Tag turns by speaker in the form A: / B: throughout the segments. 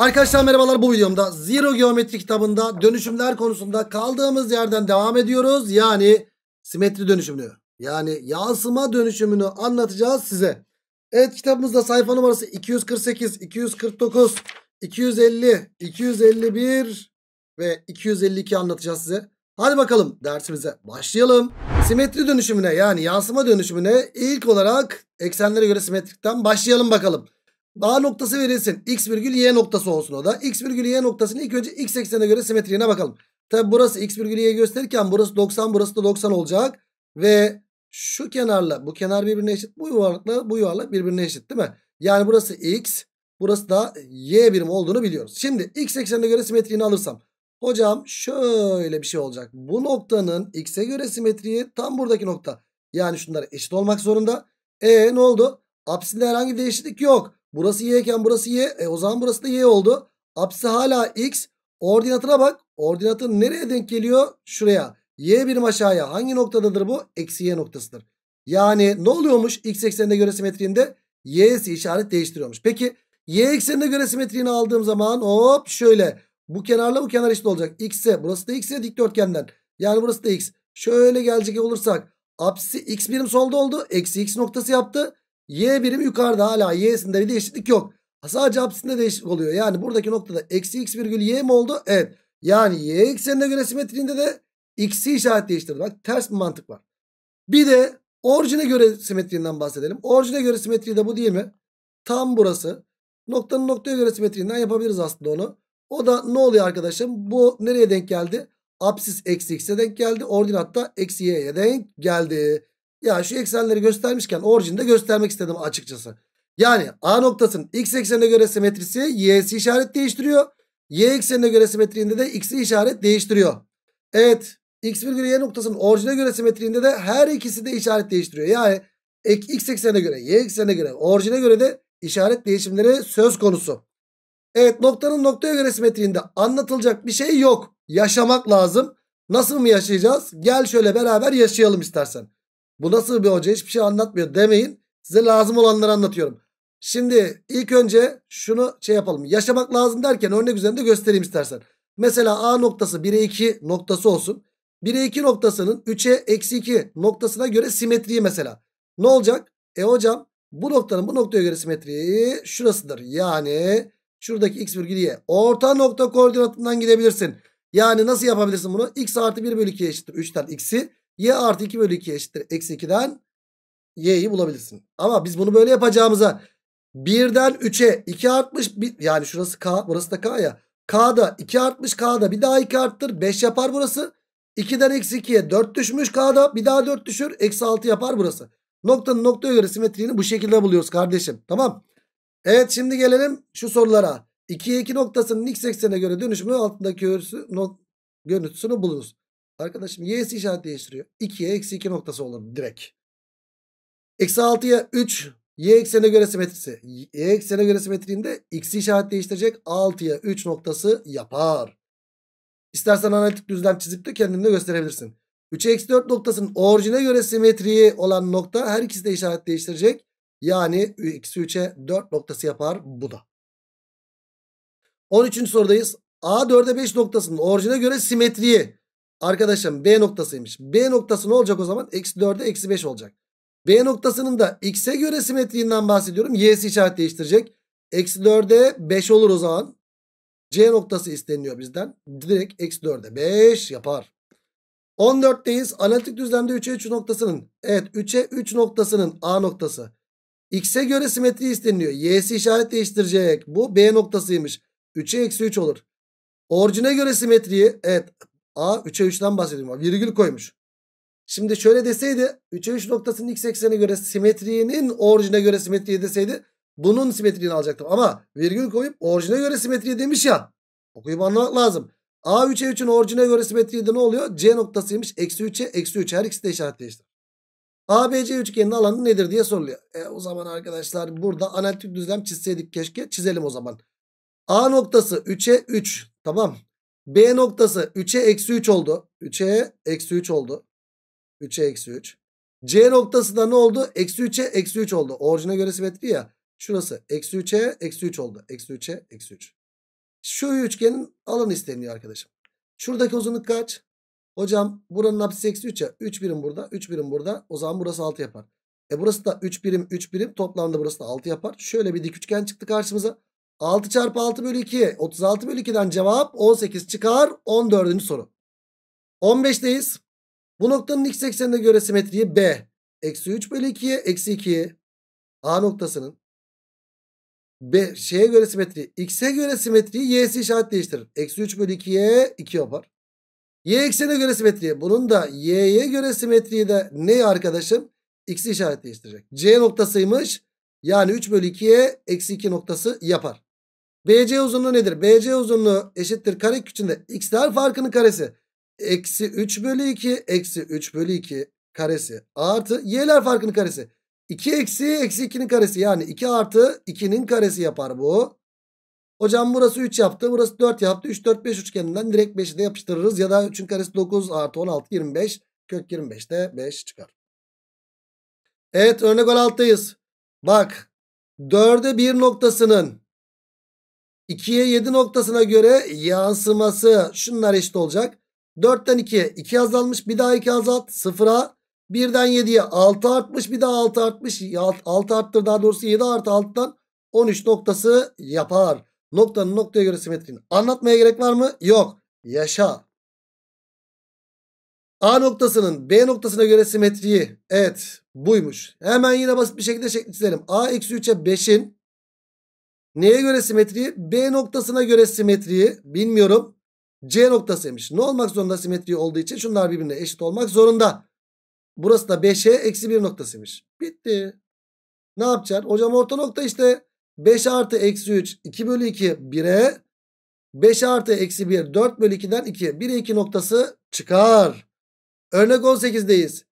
A: Arkadaşlar merhabalar bu videomda Zero Geometri kitabında dönüşümler konusunda kaldığımız yerden devam ediyoruz. Yani simetri dönüşümünü yani yansıma dönüşümünü anlatacağız size. Evet kitabımızda sayfa numarası 248, 249, 250, 251 ve 252 anlatacağız size. Hadi bakalım dersimize başlayalım. Simetri dönüşümüne yani yansıma dönüşümüne ilk olarak eksenlere göre simetrikten başlayalım bakalım. A noktası verilsin. X virgül Y noktası olsun o da. X virgül Y noktasını ilk önce X eksenine göre simetriğine bakalım. Tabi burası X virgül Y gösterirken burası 90 burası da 90 olacak. Ve şu kenarla bu kenar birbirine eşit. Bu yuvarlakla bu yuvarlak birbirine eşit değil mi? Yani burası X. Burası da Y birimi olduğunu biliyoruz. Şimdi X eksenine göre simetriğini alırsam. Hocam şöyle bir şey olacak. Bu noktanın X'e göre simetriği tam buradaki nokta. Yani şunlar eşit olmak zorunda. E ne oldu? Apsinde herhangi bir değişiklik yok. Burası y iken burası y. E o zaman burası da y oldu. Apsisi hala x. Ordinatına bak. Ordinatın nereye denk geliyor? Şuraya. Y birim aşağıya. Hangi noktadadır bu? Eksi y noktasıdır. Yani ne oluyormuş x eksenine göre simetriğinde? Y'si işaret değiştiriyormuş. Peki y eksenine göre simetriğini aldığım zaman hop şöyle. Bu kenarla bu kenar eşit olacak. X'e burası da x'e dikdörtgenden. Yani burası da x. Şöyle gelecek olursak apsisi x birim solda oldu. Eksi x noktası yaptı. Y birim yukarıda hala y'sinde bir değişiklik yok. Sadece apsisinde değişiklik oluyor. Yani buradaki noktada eksi x virgül y mi oldu? Evet. Yani y eksenine göre simetriğinde de x'i işaret değiştirdi. Bak ters bir mantık var. Bir de orijine göre simetriğinden bahsedelim. Orijine göre simetriği de bu değil mi? Tam burası. Noktanın noktaya göre simetriğinden yapabiliriz aslında onu. O da ne oluyor arkadaşım? Bu nereye denk geldi? Apsis eksi x'e denk geldi. Ordinat da eksi y'ye denk geldi. Ya şu eksenleri göstermişken orijinde göstermek istedim açıkçası. Yani A noktasının x eksenine göre simetrisi y'si işaret değiştiriyor. Y eksenine göre simetriğinde de x'i işaret değiştiriyor. Evet x virgül y noktasının orijine göre simetriğinde de her ikisi de işaret değiştiriyor. Yani x eksenine göre y eksenine göre orijine göre de işaret değişimleri söz konusu. Evet noktanın noktaya göre simetriğinde anlatılacak bir şey yok. Yaşamak lazım. Nasıl mı yaşayacağız? Gel şöyle beraber yaşayalım istersen. Bu nasıl bir hoca hiçbir şey anlatmıyor demeyin. Size lazım olanları anlatıyorum. Şimdi ilk önce şunu şey yapalım. Yaşamak lazım derken örnek üzerinde göstereyim istersen. Mesela A noktası 1'e 2 noktası olsun. 1'e 2 noktasının 3'e eksi 2 noktasına göre simetriği mesela. Ne olacak? E hocam bu noktanın bu noktaya göre simetriği şurasıdır. Yani şuradaki x virgül y. Orta nokta koordinatından gidebilirsin. Yani nasıl yapabilirsin bunu? x artı 1 bölü 2 eşittir 3'ten x'i. Y artı 2 bölü 2 eşittir. Eksi 2'den y'yi bulabilirsin. Ama biz bunu böyle yapacağımıza 1'den 3'e 2 artmış. Yani şurası k burası da k ya. K'da 2 artmış K'da bir daha 2 arttır. 5 yapar burası. 2'den eksi 2'ye 4 düşmüş K'da bir daha 4 düşür. Eksi 6 yapar burası. Noktanın noktaya göre simetriğini bu şekilde buluyoruz kardeşim. Tamam. Evet şimdi gelelim şu sorulara. 2'ye 2 noktasının x eksenine göre dönüşümü altındaki görüntüsünü bulunuz. Arkadaşım y'si işaret değiştiriyor. 2'ye eksi 2 noktası olur direkt. Eksi 6'ya 3 y eksene göre simetrisi. Y eksene göre simetriğinde x'i işaret değiştirecek 6'ya 3 noktası yapar. İstersen analitik düzlem çizip de kendinde gösterebilirsin. 3'e eksi 4 noktasının orijine göre simetriği olan nokta her ikisi de işaret değiştirecek. Yani eksi 3'e 4 noktası yapar bu da. 13. sorudayız. A4'e 5 noktasının orijine göre simetriği Arkadaşım B noktasıymış. B noktası ne olacak o zaman? Eksi 4'e eksi 5 olacak. B noktasının da x'e göre simetriğinden bahsediyorum. Y'si işaret değiştirecek. Eksi 4'e 5 olur o zaman. C noktası isteniyor bizden. Direkt eksi 4'e 5 yapar. 14'teyiz. Analitik düzlemde 3'e 3 noktasının. Evet 3'e 3 noktasının A noktası. X'e göre simetri isteniyor. Y'si işaret değiştirecek. Bu B noktasıymış. 3'e eksi 3 olur. Orjine göre simetriyi. Evet A 3'e 3'ten bahsediyorum. Virgül koymuş. Şimdi şöyle deseydi 3'e 3 noktasının x eksene göre simetriğinin orijine göre simetriği deseydi bunun simetriğini alacaktım. Ama virgül koyup orijine göre simetriği demiş ya. Okuyup anlamak lazım. A 3'e 3'ün orijine göre simetriği de ne oluyor? C noktasıymış. Eksi 3'e eksi 3. Her ikisi de B C üçgeninin alanı nedir diye soruluyor. E, o zaman arkadaşlar burada analitik düzlem çizseydik keşke. Çizelim o zaman. A noktası 3'e 3. Tamam. B noktası 3'e eksi 3 oldu. 3'e eksi 3 oldu. 3'e eksi 3. C noktası da ne oldu? Eksi 3'e eksi 3 oldu. Orijine göre simetri ya. Şurası eksi 3'e eksi 3 oldu. Eksi 3'e eksi 3. Şu üçgenin alanı isteniyor arkadaşım. Şuradaki uzunluk kaç? Hocam buranın apsisi eksi 3 ya. 3 birim burada. 3 birim burada. O zaman burası 6 yapar. E burası da 3 birim 3 birim. Toplamda burası da 6 yapar. Şöyle bir dik üçgen çıktı karşımıza. 6 çarpı 6 bölü 2. 36 bölü 2'den cevap 18 çıkar. 14. soru. 15'teyiz. Bu noktanın x eksenine göre simetriği B. Eksi 3 bölü 2'ye eksi 2. A noktasının. B, şeye göre simetri, X'e göre simetriği y'si işaret değiştirir. Eksi 3 bölü 2'ye 2 yapar. Y eksenine göre simetri, Bunun da y'ye göre simetriği de ne arkadaşım? X'i işaret değiştirecek. C noktasıymış. Yani 3 bölü 2'ye eksi 2 noktası yapar. BC uzunluğu nedir? BC uzunluğu eşittir kare küçüğünde x'ler farkının karesi. Eksi 3 bölü 2 eksi 3 bölü 2 karesi artı y'ler farkının karesi. 2 eksi eksi 2'nin karesi yani 2 artı 2'nin karesi yapar bu. Hocam burası 3 yaptı burası 4 yaptı. 3 4 5 üçgeninden direkt 5'i de yapıştırırız ya da 3'ün karesi 9 artı 16 25 kök 25'te 5 çıkar. Evet örnek 16'dayız. Bak 4'e 1 noktasının 2'ye 7 noktasına göre yansıması şunlar eşit olacak. 4'ten 2'ye 2 azalmış bir daha 2 azalt 0'a 1'den 7'ye 6 artmış bir daha 6 artmış 6 arttır daha doğrusu 7 artı 6'dan 13 noktası yapar. Noktanın noktaya göre simetriğini anlatmaya gerek var mı? Yok. Yaşa. A noktasının B noktasına göre simetriği evet buymuş. Hemen yine basit bir şekilde şekli çizelim. A-3'e 5'in Neye göre simetriyi? B noktasına göre simetriyi bilmiyorum. C noktasıymış. Ne olmak zorunda simetri olduğu için şunlar birbirine eşit olmak zorunda. Burası da 5'e eksi 1 noktasıymış. Bitti. Ne yapacaksın? Hocam orta nokta işte 5 artı eksi 3 2 bölü 2 1'e 5 artı eksi 1 4 bölü 2'den 2 1'e 2 noktası çıkar. Örnek 18'deyiz.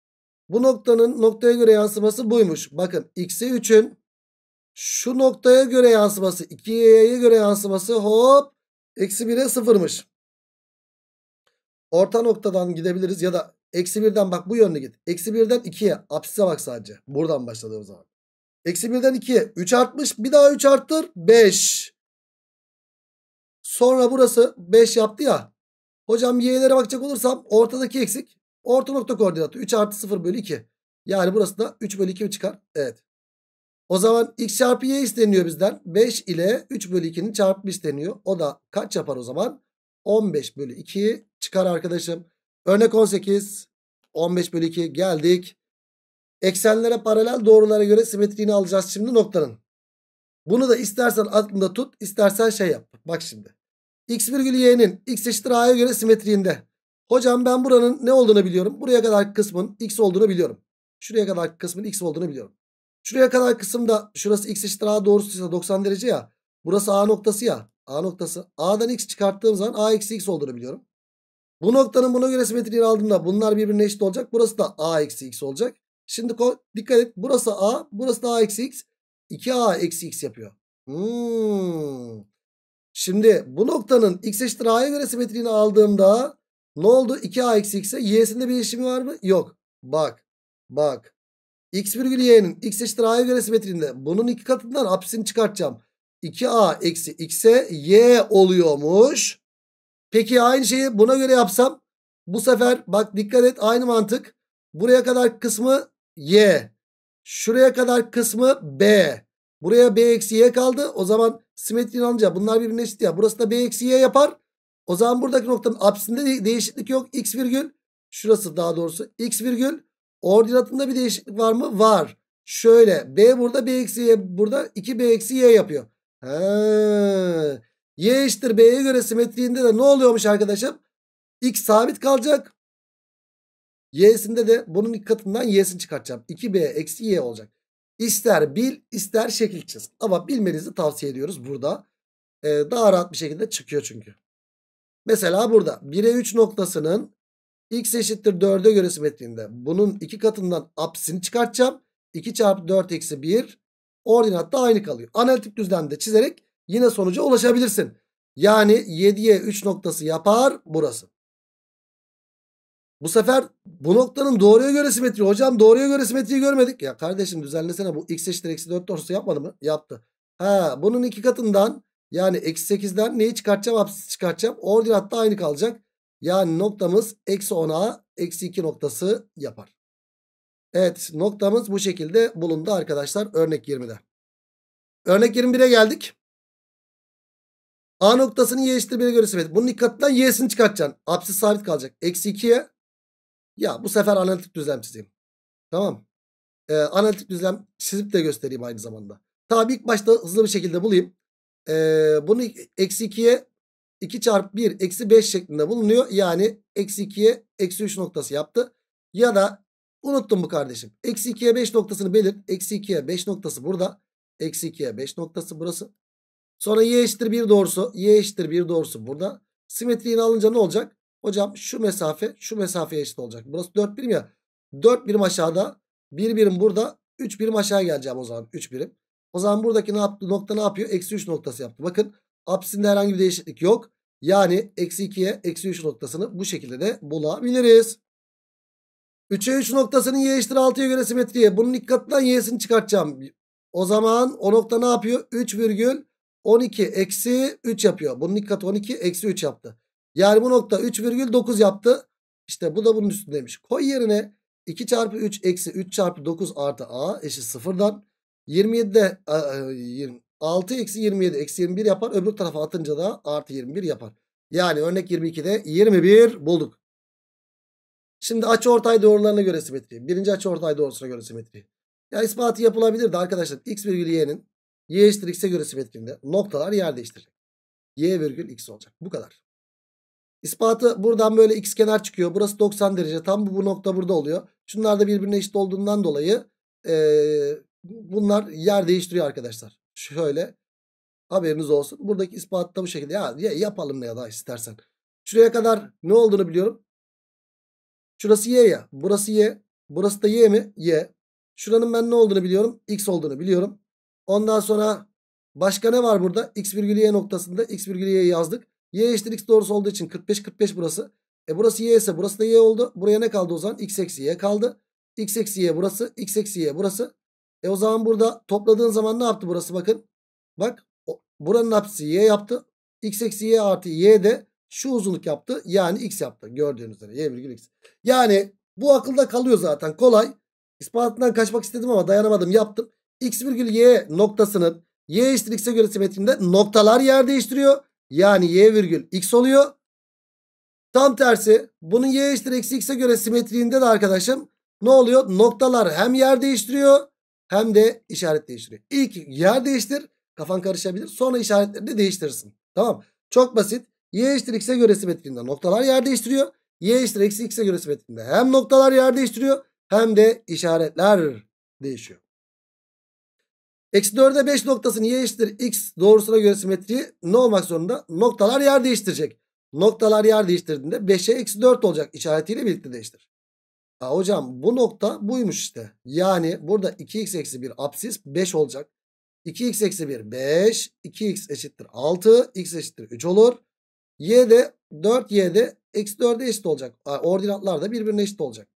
A: Bu noktanın noktaya göre yansıması buymuş. Bakın x'e 3'ün şu noktaya göre yansıması 2y'ye göre yansıması hop eksi 1'e 0'mış. Orta noktadan gidebiliriz ya da eksi 1'den bak bu yönde git. Eksi 1'den 2'ye apsise bak sadece. Buradan başladığım zaman. Eksi 1'den 2'ye 3 artmış bir daha 3 arttır 5. Sonra burası 5 yaptı ya. Hocam y'lere bakacak olursam ortadaki eksik. Orta nokta koordinatı 3 artı 0 bölü 2. Yani burası da 3 bölü 2 çıkar? Evet. O zaman x çarpı y isteniyor bizden. 5 ile 3 bölü 2'nin çarpımı isteniyor. O da kaç yapar o zaman? 15 bölü 2 çıkar arkadaşım. Örnek 18. 15 bölü 2 geldik. Eksenlere paralel doğrulara göre simetriğini alacağız şimdi noktanın. Bunu da istersen aklında tut istersen şey yap. Bak şimdi. X virgül y'nin x eşittir a'ya göre simetriğinde. Hocam ben buranın ne olduğunu biliyorum. Buraya kadar kısmın x olduğunu biliyorum. Şuraya kadar kısmın x olduğunu biliyorum. Şuraya kadar kısımda şurası x eşittir a doğrusuysa 90 derece ya. Burası a noktası ya. A noktası. A'dan x çıkarttığım zaman a eksi x olduğunu biliyorum. Bu noktanın buna göre simetriğini aldığımda bunlar birbirine eşit olacak. Burası da a eksi x olacak. Şimdi dikkat et. Burası a. Burası da a eksi x. 2a eksi x yapıyor. Hmm. Şimdi bu noktanın x eşittir a'ya göre simetriğini aldığımda ne oldu? 2a eksi x'e y'sinde bir değişimi var mı? Yok. Bak. Bak. X virgül y'nin x eşittir a'ya göre simetriğinde bunun iki katından apsini çıkartacağım. 2a eksi x'e y oluyormuş. Peki aynı şeyi buna göre yapsam bu sefer bak dikkat et aynı mantık. Buraya kadar kısmı y. Şuraya kadar kısmı b. Buraya b eksi y kaldı. O zaman simetriğini alınca bunlar birbirine eşit ya. Burası da b eksi y yapar. O zaman buradaki noktanın apsinde değişiklik yok. X virgül şurası daha doğrusu x virgül Ordinatında bir değişiklik var mı? Var. Şöyle B burada B eksi Y burada 2B eksi Y yapıyor. Ha. Y eşittir B'ye göre simetriğinde de ne oluyormuş arkadaşım? X sabit kalacak. Y'sinde de bunun ilk katından Y'sini çıkartacağım. 2B eksi Y olacak. İster bil ister şekil çiz. Ama bilmenizi tavsiye ediyoruz burada. Ee, daha rahat bir şekilde çıkıyor çünkü. Mesela burada 1'e 3 noktasının x eşittir 4'e göre simetriğinde bunun iki katından apsini çıkartacağım. 2 çarpı 4 eksi 1 da aynı kalıyor. Analitik düzlemde çizerek yine sonuca ulaşabilirsin. Yani 7'ye 3 noktası yapar burası. Bu sefer bu noktanın doğruya göre simetri. Hocam doğruya göre simetriyi görmedik. Ya kardeşim düzenlesene bu x eşittir eksi 4 doğrusu yapmadı mı? Yaptı. Ha bunun iki katından yani eksi 8'den neyi çıkartacağım? Apsisi çıkartacağım. ordinat da aynı kalacak. Yani noktamız eksi 10'a eksi 2 noktası yapar. Evet noktamız bu şekilde bulundu arkadaşlar örnek 20'de. Örnek 21'e geldik. A noktasını y eşittir 1'e göre sabit. Bunun dikkatinden y'sini çıkartacaksın. Apsis sabit kalacak. Eksi 2'ye. Ya bu sefer analitik düzlem çizeyim. Tamam. Ee, analitik düzlem çizip de göstereyim aynı zamanda. Tabi ilk başta hızlı bir şekilde bulayım. Ee, bunu eksi 2'ye 2 çarpı 1 eksi 5 şeklinde bulunuyor. Yani eksi 2'ye eksi 3 noktası yaptı. Ya da unuttum bu kardeşim. Eksi 2'ye 5 noktasını belir Eksi 2'ye 5 noktası burada. Eksi 2'ye 5 noktası burası. Sonra y eşittir 1 doğrusu. Y eşittir 1 doğrusu burada. Simetriğini alınca ne olacak? Hocam şu mesafe şu mesafeye eşit olacak. Burası 4 birim ya. 4 birim aşağıda. 1 birim burada. 3 birim aşağı geleceğim o zaman. 3 birim. O zaman buradaki ne yaptı? Nokta ne yapıyor? Eksi 3 noktası yaptı. Bakın Apsisinde herhangi bir değişiklik yok. Yani eksi 2'ye eksi 3 noktasını bu şekilde de bulabiliriz. 3'e 3 noktasının y eşittir 6'ya göre simetriye. Bunun ilk y'sini çıkartacağım. O zaman o nokta ne yapıyor? 3 virgül 12 eksi 3 yapıyor. Bunun ilk 12 eksi 3 yaptı. Yani bu nokta 3 virgül 9 yaptı. İşte bu da bunun üstündeymiş. Koy yerine 2 çarpı 3 eksi 3 çarpı 9 artı a eşit 0'dan 27'de 6 eksi 27 eksi 21 yapar. Öbür tarafa atınca da artı 21 yapar. Yani örnek 22'de 21 bulduk. Şimdi açı ortay doğrularına göre simetri. Birinci açı ortay doğrusuna göre simetri. Ya ispatı yapılabilir de arkadaşlar x virgül y'nin y eşittir x'e göre simetrinde noktalar yer değiştirecek. y virgül x olacak. Bu kadar. İspatı buradan böyle x kenar çıkıyor. Burası 90 derece. Tam bu, bu nokta burada oluyor. Şunlar da birbirine eşit olduğundan dolayı e, bunlar yer değiştiriyor arkadaşlar. Şöyle haberiniz olsun. Buradaki ispat da bu şekilde. Ya, ya yapalım ya da istersen. Şuraya kadar ne olduğunu biliyorum. Şurası y ya. Burası y. Burası da y mi? Y. Şuranın ben ne olduğunu biliyorum. X olduğunu biliyorum. Ondan sonra başka ne var burada? X virgülü y noktasında x virgülü y yazdık. Y eşittir x doğrusu olduğu için 45 45 burası. E burası y ise burası da y oldu. Buraya ne kaldı o zaman? X eksi y kaldı. X eksi y burası. X eksi y burası. E o zaman burada topladığın zaman ne yaptı burası bakın. Bak buranın apsisi y yaptı. x eksi y artı y de şu uzunluk yaptı. Yani x yaptı. Gördüğünüz üzere y virgül x. Yani bu akılda kalıyor zaten kolay. İspatından kaçmak istedim ama dayanamadım yaptım. x virgül y noktasının y eşittir x'e göre simetrinde noktalar yer değiştiriyor. Yani y virgül x oluyor. Tam tersi bunun y eşittir eksi x'e göre simetriğinde de arkadaşım ne oluyor? Noktalar hem yer değiştiriyor hem de işaret değiştiriyor. İlk yer değiştir kafan karışabilir sonra işaretlerini değiştirirsin. Tamam çok basit. Y eşittir x'e göre simetrinde noktalar yer değiştiriyor. Y eşittir eksi x'e göre simetrinde hem noktalar yer değiştiriyor hem de işaretler değişiyor. Eksi 4'e 5 noktasının y eşittir x doğrusuna göre simetriği ne olmak zorunda? Noktalar yer değiştirecek. Noktalar yer değiştirdiğinde 5'e eksi 4 olacak. işaretiyle birlikte değiştir. Ha, hocam bu nokta buymuş işte. Yani burada 2x eksi 1 absis 5 olacak. 2x eksi 1 5. 2x eşittir 6. x eşittir 3 olur. Y de 4 y de eksi 4'e eşit olacak. Ordinatlar da birbirine eşit olacak.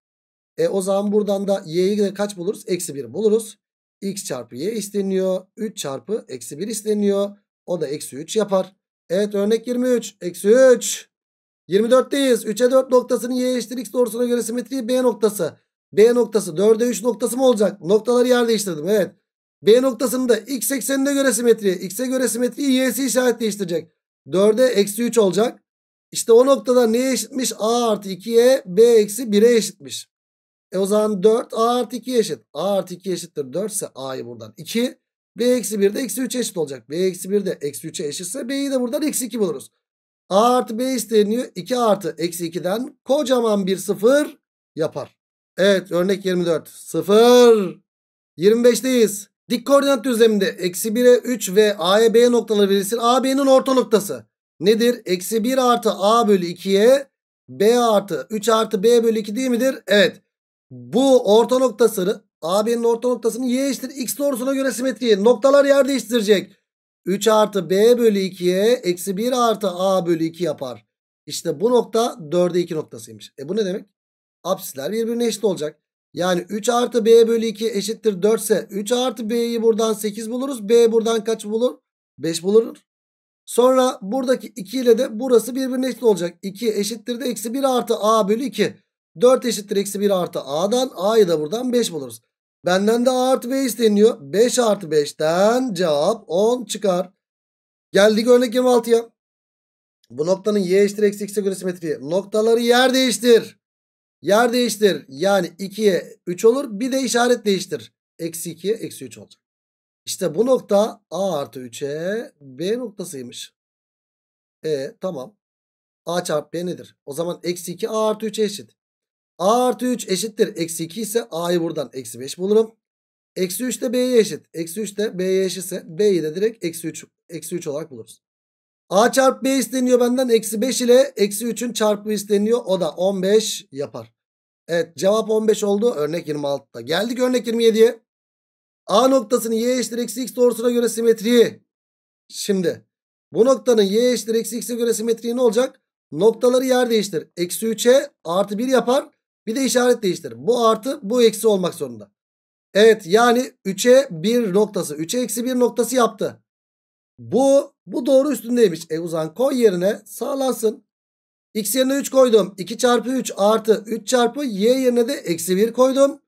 A: E o zaman buradan da y'yi de kaç buluruz? Eksi 1 buluruz. x çarpı y isteniyor. 3 çarpı eksi 1 isteniyor. O da eksi 3 yapar. Evet örnek 23. Eksi 3. 24'teyiz. 3'e 4 noktasının y eşittir x doğrusuna göre simetriği B noktası. B noktası 4'e 3 noktası mı olacak? Noktaları yer değiştirdim. Evet. B noktasının da x eksenine göre simetriği, x'e göre simetriği y'si işaret değiştirecek. 4'e eksi 3 olacak. İşte o noktada neye eşitmiş? A artı 2'ye B eksi 1'e eşitmiş. E o zaman 4 A artı 2 eşit. A artı 2 eşittir 4 ise A'yı buradan 2. B eksi 1 de eksi 3 eşit olacak. B eksi 1 de eksi 3'e eşitse B'yi de buradan eksi 2 buluruz. A artı B isteniyor. 2 artı eksi 2'den kocaman bir sıfır yapar. Evet örnek 24. Sıfır. 25'teyiz. Dik koordinat düzleminde eksi 1'e 3 ve A'ya B noktaları verilsin. A B'nin orta noktası nedir? Eksi 1 artı A bölü 2'ye B artı 3 artı B bölü 2 değil midir? Evet. Bu orta noktasını B'nin orta noktasını y eşittir x doğrusuna göre simetriye noktalar yer değiştirecek. 3 artı B bölü 2'ye eksi 1 artı A bölü 2 yapar. İşte bu nokta 4'e 2 noktasıymış. E bu ne demek? Apsisler birbirine eşit olacak. Yani 3 artı B bölü 2 eşittir 4 ise 3 artı B'yi buradan 8 buluruz. B buradan kaç bulur? 5 bulur. Sonra buradaki 2 ile de burası birbirine eşit olacak. 2 eşittir de eksi 1 artı A bölü 2. 4 eşittir eksi 1 artı A'dan A'yı da buradan 5 buluruz. Benden de A artı B isteniyor. 5 artı 5'ten cevap 10 çıkar. Geldik örnek 26'ya. Bu noktanın y eşittir eksi x'e göre simetriği. Noktaları yer değiştir. Yer değiştir. Yani 2'ye 3 olur. Bir de işaret değiştir. Eksi 2'ye eksi 3 olacak. İşte bu nokta A artı 3'e B noktasıymış. E tamam. A çarpı B nedir? O zaman eksi 2 A artı 3'e eşit. A artı 3 eşittir. Eksi 2 ise A'yı buradan eksi 5 bulurum. Eksi 3 de B'ye eşit. Eksi 3 de B'ye eşitse B'yi de direkt eksi 3, eksi 3 olarak buluruz. A çarpı B isteniyor benden. Eksi 5 ile eksi 3'ün çarpı isteniyor. O da 15 yapar. Evet cevap 15 oldu. Örnek 26'da. Geldik örnek 27'ye. A noktasının y eşittir eksi x doğrusuna göre simetriği. Şimdi bu noktanın y eşittir eksi x'e göre simetriği ne olacak? Noktaları yer değiştir. Eksi 3'e artı 1 yapar. Bir de işaret değiştirin. Bu artı bu eksi olmak zorunda. Evet yani 3'e 1 noktası 3'e eksi 1 noktası yaptı. Bu bu doğru üstündeymiş. E uzan koy yerine sağlansın. X yerine 3 koydum. 2 çarpı 3 artı 3 çarpı Y yerine de eksi 1 koydum.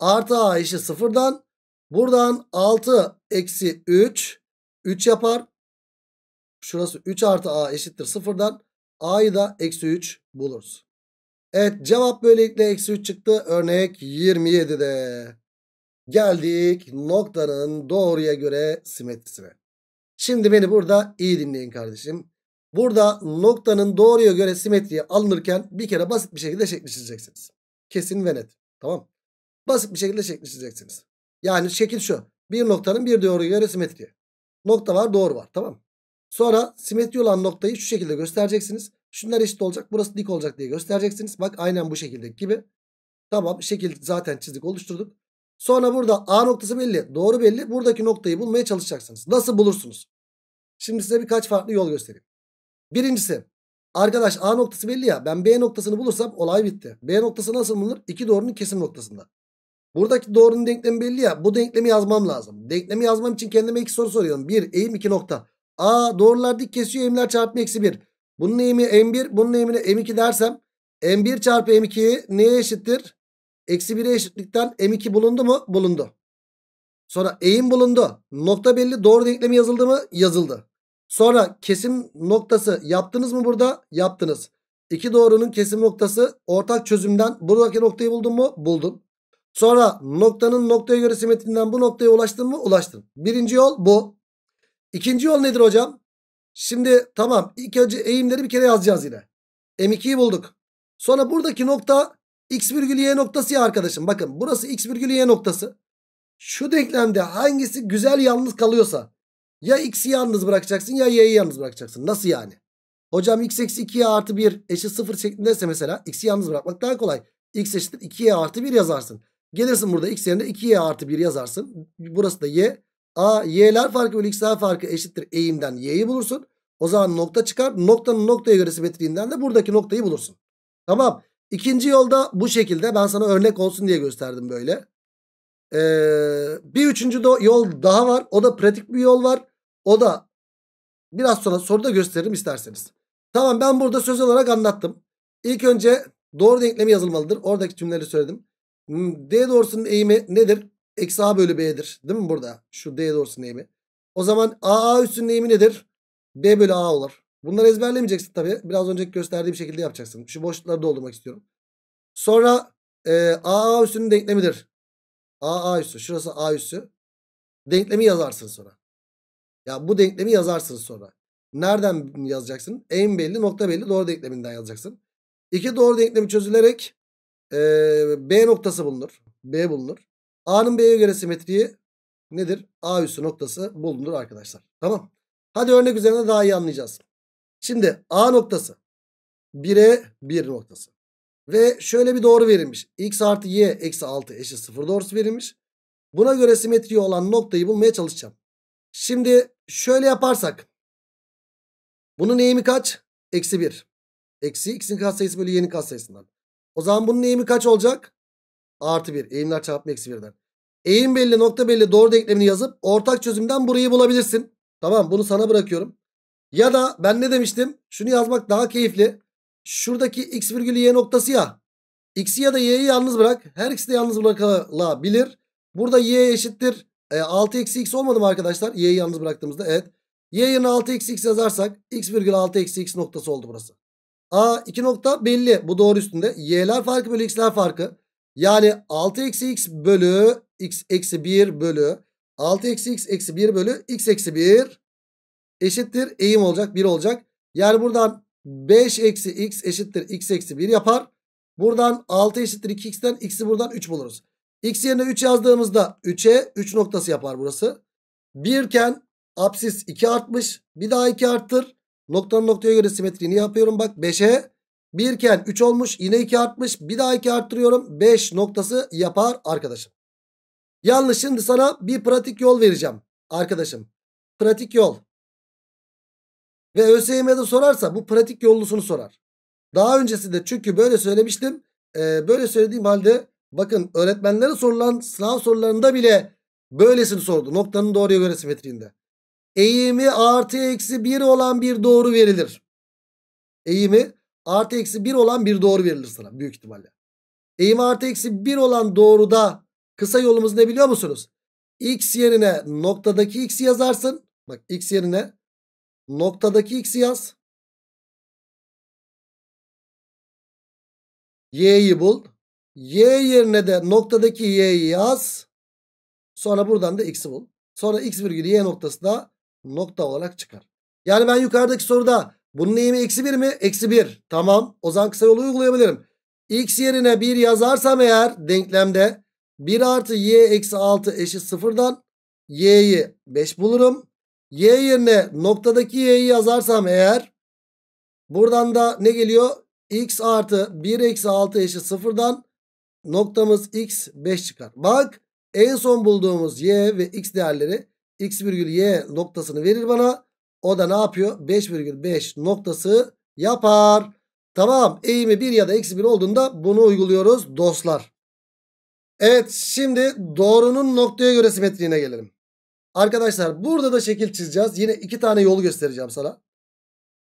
A: Artı A işi sıfırdan. Buradan 6 eksi 3. 3 yapar. Şurası 3 artı A eşittir sıfırdan. A'yı da eksi 3 buluruz. Evet cevap böylelikle eksi 3 çıktı. Örnek 27'de. Geldik noktanın doğruya göre simetrisine. Şimdi beni burada iyi dinleyin kardeşim. Burada noktanın doğruya göre simetriye alınırken bir kere basit bir şekilde şekli çizeceksiniz. Kesin ve net. Tamam Basit bir şekilde şekli çizeceksiniz. Yani şekil şu. Bir noktanın bir doğruya göre simetriye. Nokta var doğru var tamam Sonra simetri olan noktayı şu şekilde göstereceksiniz. Şunlar eşit olacak. Burası dik olacak diye göstereceksiniz. Bak aynen bu şekilde gibi. Tamam şekil zaten çizik oluşturduk. Sonra burada A noktası belli. Doğru belli. Buradaki noktayı bulmaya çalışacaksınız. Nasıl bulursunuz? Şimdi size birkaç farklı yol göstereyim. Birincisi. Arkadaş A noktası belli ya. Ben B noktasını bulursam olay bitti. B noktası nasıl bulunur? İki doğrunun kesim noktasında. Buradaki doğrunun denklemi belli ya. Bu denklemi yazmam lazım. Denklemi yazmam için kendime iki soru soruyorum. Bir eğim iki nokta. A doğrular dik kesiyor eğimler çarpma eksi bir. Bunun eğimi M1 bunun eğimine M2 dersem M1 çarpı M2 neye eşittir? Eksi 1'e eşitlikten M2 bulundu mu? Bulundu. Sonra eğim bulundu. Nokta belli doğru denklemi yazıldı mı? Yazıldı. Sonra kesim noktası yaptınız mı burada? Yaptınız. İki doğrunun kesim noktası ortak çözümden buradaki noktayı buldun mu? Buldun. Sonra noktanın noktaya göre simetrinden bu noktaya ulaştın mı? Ulaştın. Birinci yol bu. İkinci yol nedir hocam? Şimdi tamam ilk önce eğimleri bir kere yazacağız yine. M2'yi bulduk. Sonra buradaki nokta x virgül y noktası ya arkadaşım. Bakın burası x virgül y noktası. Şu denklemde hangisi güzel yalnız kalıyorsa ya x'i yalnız bırakacaksın ya y'yi yalnız bırakacaksın. Nasıl yani? Hocam x eksi 2y artı 1 eşit 0 şeklindeyse mesela x'i yalnız bırakmak daha kolay. x eşittir 2y artı 1 yazarsın. Gelirsin burada x yerine 2y artı 1 yazarsın. Burası da y. A y'ler farkı ve x'ler farkı eşittir eğimden y'yi bulursun. O zaman nokta çıkar. Noktanın noktaya göre simetriğinden de buradaki noktayı bulursun. Tamam. İkinci yolda bu şekilde ben sana örnek olsun diye gösterdim böyle. Ee, bir üçüncü yol daha var. O da pratik bir yol var. O da biraz sonra soruda gösteririm isterseniz. Tamam ben burada söz olarak anlattım. İlk önce doğru denklemi yazılmalıdır. Oradaki cümleleri söyledim. Hmm, D doğrusunun eğimi nedir? eksi a bölü b'dir. Değil mi burada? Şu d doğrusunun eğimi. O zaman a a üstünün eğimi nedir? b bölü a olur. Bunları ezberlemeyeceksin tabii. Biraz önce gösterdiğim şekilde yapacaksın. Şu boşlukları doldurmak istiyorum. Sonra e, a a üstünün denklemidir. a a üstü. Şurası a üstü. Denklemi yazarsın sonra. Ya bu denklemi yazarsın sonra. Nereden yazacaksın? En belli nokta belli doğru denkleminden yazacaksın. İki doğru denklemi çözülerek e, B noktası bulunur. B bulunur. A'nın B'ye göre simetriği nedir? A üssü noktası bulunur arkadaşlar. Tamam. Hadi örnek üzerinde daha iyi anlayacağız. Şimdi A noktası 1'e 1 noktası. Ve şöyle bir doğru verilmiş. X artı Y eksi 6 eşit 0 doğrusu verilmiş. Buna göre simetriği olan noktayı bulmaya çalışacağım. Şimdi şöyle yaparsak. Bunun eğimi kaç? Eksi 1. Eksi x'in katsayısı bölü y'nin katsayısından. O zaman bunun eğimi kaç olacak? Artı 1. Eğimler çarpma eksi 1'den. Eğim belli nokta belli doğru denklemini yazıp ortak çözümden burayı bulabilirsin. Tamam bunu sana bırakıyorum. Ya da ben ne demiştim? Şunu yazmak daha keyifli. Şuradaki x virgülü y noktası ya. X'i ya da y'yi yalnız bırak. Her ikisi de yalnız bırakılabilir. Burada y eşittir. E, 6 eksi x olmadı mı arkadaşlar? Y'yi yalnız bıraktığımızda evet. Y yerine 6 eksi x yazarsak x virgül 6 eksi x noktası oldu burası. A 2 nokta belli. Bu doğru üstünde. Y'ler farkı bölü x'ler farkı. Yani 6 eksi x bölü x eksi 1 bölü 6 eksi x eksi 1 bölü x eksi 1 eşittir. Eğim olacak 1 olacak. Yani buradan 5 eksi x eşittir x eksi 1 yapar. Buradan 6 eşittir 2x'ten x'i buradan 3 buluruz. x yerine 3 yazdığımızda 3'e 3 noktası yapar burası. 1 iken apsis 2 artmış. Bir daha 2 arttır. Noktanın noktaya göre simetriğini yapıyorum. Bak 5'e 1 iken 3 olmuş. Yine 2 artmış. Bir daha 2 arttırıyorum. 5 noktası yapar arkadaşım. Yalnız şimdi sana bir pratik yol vereceğim arkadaşım. Pratik yol. Ve ÖSYM'de sorarsa bu pratik yollusunu sorar. Daha öncesinde çünkü böyle söylemiştim. Ee, böyle söylediğim halde bakın öğretmenlere sorulan sınav sorularında bile böylesini sordu. Noktanın doğruya göre simetriğinde. Eğimi artı eksi 1 olan bir doğru verilir. Eğimi Artı eksi 1 olan bir doğru verilir sana büyük ihtimalle. Eğim artı eksi 1 olan doğruda kısa yolumuz ne biliyor musunuz? X yerine noktadaki X yazarsın. Bak X yerine noktadaki X yaz. Y'yi bul. Y yerine de noktadaki Y'yi yaz. Sonra buradan da X'i bul. Sonra X virgülü Y noktası da nokta olarak çıkar. Yani ben yukarıdaki soruda bunun eğimi eksi bir mi? Eksi bir. Tamam. O zaman kısa yolu uygulayabilirim. X yerine bir yazarsam eğer denklemde 1 artı y eksi 6 eşit sıfırdan y'yi 5 bulurum. Y yerine noktadaki y'yi yazarsam eğer buradan da ne geliyor? X artı 1 eksi 6 eşit sıfırdan noktamız x 5 çıkar. Bak en son bulduğumuz y ve x değerleri x virgül y noktasını verir bana. O da ne yapıyor? 5,5 noktası yapar. Tamam eğimi 1 ya da eksi 1 olduğunda bunu uyguluyoruz dostlar. Evet şimdi doğrunun noktaya göre simetriğine gelelim. Arkadaşlar burada da şekil çizeceğiz. Yine iki tane yolu göstereceğim sana.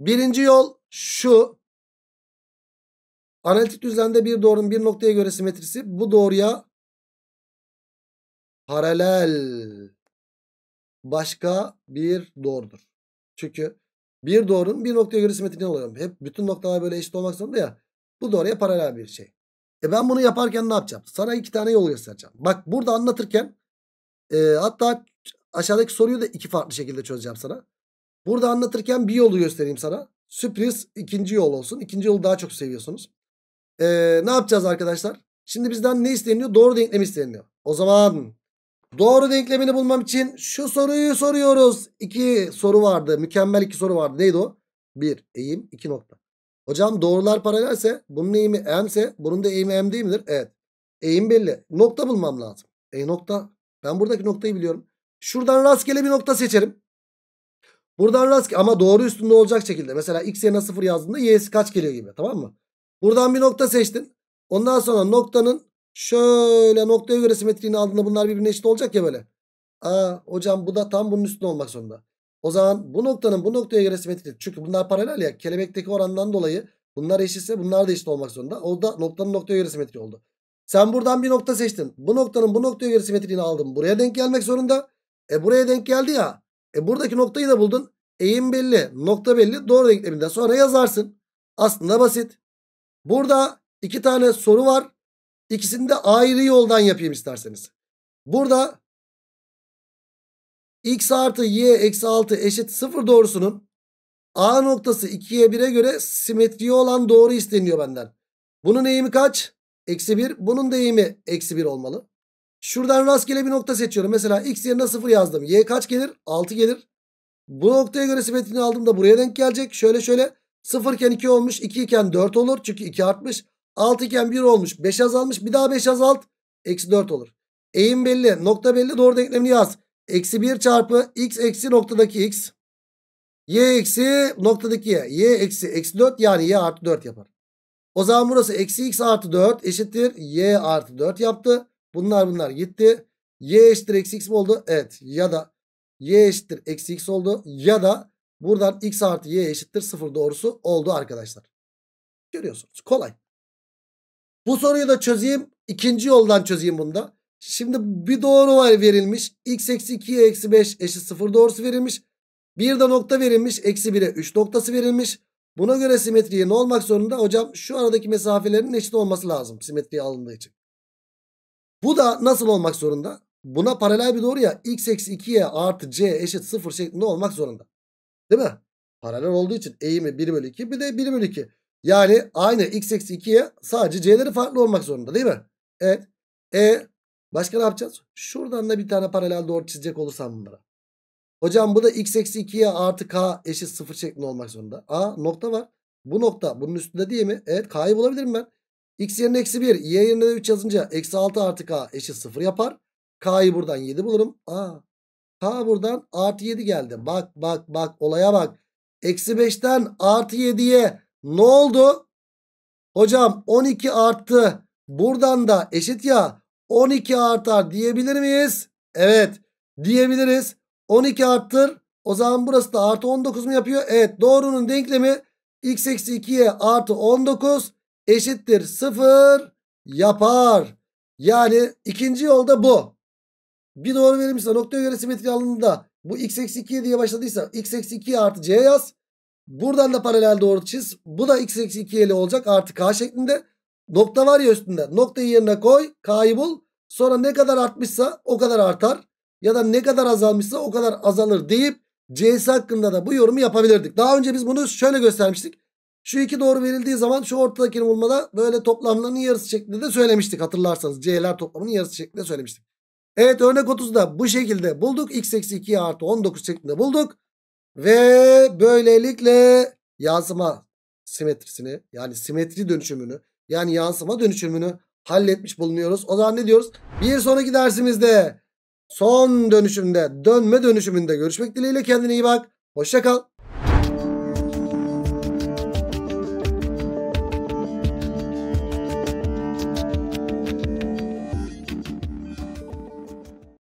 A: Birinci yol şu. Analitik düzende bir doğrunun bir noktaya göre simetrisi bu doğruya paralel başka bir doğrudur. Çünkü bir doğrunun bir noktaya göre simetriğini alıyorum. Hep bütün noktalar böyle eşit olmak zorunda ya. Bu doğruya paralel bir şey. E ben bunu yaparken ne yapacağım? Sana iki tane yol göstereceğim. Bak burada anlatırken e, hatta aşağıdaki soruyu da iki farklı şekilde çözeceğim sana. Burada anlatırken bir yolu göstereyim sana. Sürpriz ikinci yol olsun. İkinci yolu daha çok seviyorsunuz. E, ne yapacağız arkadaşlar? Şimdi bizden ne isteniyor? Doğru denklem isteniyor. O zaman Doğru denklemini bulmam için şu soruyu soruyoruz. İki soru vardı. Mükemmel iki soru vardı. Neydi o? Bir eğim iki nokta. Hocam doğrular paralelse bunun eğimi m ise bunun da eğimi m değil midir? Evet. Eğim belli. Nokta bulmam lazım. E nokta. Ben buradaki noktayı biliyorum. Şuradan rastgele bir nokta seçerim. Buradan rastgele ama doğru üstünde olacak şekilde. Mesela x yerine 0 yazdığında y'si kaç geliyor gibi. Tamam mı? Buradan bir nokta seçtin. Ondan sonra noktanın Şöyle noktaya göre simetriğini aldığında bunlar birbirine eşit olacak ya böyle. Aa hocam bu da tam bunun üstünde olmak zorunda. O zaman bu noktanın bu noktaya göre simetrik. Çünkü bunlar paralel ya. Kelebekteki orandan dolayı bunlar eşitse bunlar da eşit olmak zorunda. O da noktanın noktaya göre simetri oldu. Sen buradan bir nokta seçtin. Bu noktanın bu noktaya göre simetriğini aldın. Buraya denk gelmek zorunda. E buraya denk geldi ya. E buradaki noktayı da buldun. Eğim belli. Nokta belli. Doğru denkleminden sonra yazarsın. Aslında basit. Burada iki tane soru var. İkisini de ayrı yoldan yapayım isterseniz. Burada x artı y eksi 6 eşit 0 doğrusunun a noktası 2'ye 1'e göre simetriği olan doğru isteniyor benden. Bunun eğimi kaç? Eksi 1. Bunun da eğimi eksi 1 olmalı. Şuradan rastgele bir nokta seçiyorum. Mesela x yerine 0 yazdım. Y kaç gelir? 6 gelir. Bu noktaya göre simetriğini aldığımda buraya denk gelecek. Şöyle şöyle. 0 iken 2 olmuş. 2 iken 4 olur. Çünkü 2 artmış. 6 iken 1 olmuş. 5 azalmış. Bir daha 5 azalt. Eksi 4 olur. Eğim belli. Nokta belli. Doğru denklemini yaz. Eksi 1 çarpı x eksi noktadaki x. Y eksi noktadaki y. Y eksi eksi 4 yani y artı 4 yapar. O zaman burası eksi x artı 4 eşittir. Y artı 4 yaptı. Bunlar bunlar gitti. Y eşittir eksi x mi oldu? Evet. Ya da y eşittir eksi x oldu. Ya da buradan x artı y eşittir 0 doğrusu oldu arkadaşlar. Görüyorsunuz. Kolay. Bu soruyu da çözeyim. İkinci yoldan çözeyim bunda. Şimdi bir doğru var verilmiş. X eksi 2'ye eksi 5 eşit 0 doğrusu verilmiş. Bir de nokta verilmiş. Eksi 1'e 3 noktası verilmiş. Buna göre simetriye ne olmak zorunda? Hocam şu aradaki mesafelerin eşit olması lazım simetriye alındığı için. Bu da nasıl olmak zorunda? Buna paralel bir doğru ya x eksi 2'ye artı c eşit 0 şeklinde olmak zorunda. Değil mi? Paralel olduğu için eğimi 1 bölü 2 bir de 1 bölü 2. Yani aynı x eksi 2'ye sadece c'leri farklı olmak zorunda değil mi? Evet. E başka ne yapacağız? Şuradan da bir tane paralel doğru çizecek olursam bunlara. Hocam bu da x eksi 2'ye artı k eşit 0 şeklinde olmak zorunda. A nokta var. Bu nokta bunun üstünde değil mi? Evet k'yı bulabilirim ben. x yerine eksi 1 y yerine de 3 yazınca eksi 6 artı k eşit 0 yapar. K'yı buradan 7 bulurum. A k buradan artı 7 geldi. Bak bak bak olaya bak. Eksi 5'ten artı 7'ye ne oldu? Hocam 12 arttı. Buradan da eşit ya 12 artar diyebilir miyiz? Evet diyebiliriz. 12 arttır. O zaman burası da artı 19 mu yapıyor? Evet doğrunun denklemi x eksi 2'ye artı 19 eşittir 0 yapar. Yani ikinci yolda bu. Bir doğru verilmişse noktaya göre simetri alındığında bu x eksi 2 diye başladıysa x eksi 2 artı c yaz. Buradan da paralel doğru çiz. Bu da x eksi 2 eli olacak artı k şeklinde. Nokta var ya üstünde. Noktayı yerine koy. K'yı bul. Sonra ne kadar artmışsa o kadar artar. Ya da ne kadar azalmışsa o kadar azalır deyip CS hakkında da bu yorumu yapabilirdik. Daha önce biz bunu şöyle göstermiştik. Şu iki doğru verildiği zaman şu ortadakini bulmada böyle toplamlarının yarısı şeklinde de söylemiştik. Hatırlarsanız C'ler toplamının yarısı şeklinde söylemiştik. Evet örnek 30'da bu şekilde bulduk. X eksi 2 artı 19 şeklinde bulduk. Ve böylelikle yansıma simetrisini yani simetri dönüşümünü yani yansıma dönüşümünü halletmiş bulunuyoruz. O zaman ne diyoruz? Bir sonraki dersimizde son dönüşümde dönme dönüşümünde görüşmek dileğiyle kendine iyi bak. Hoşça kal.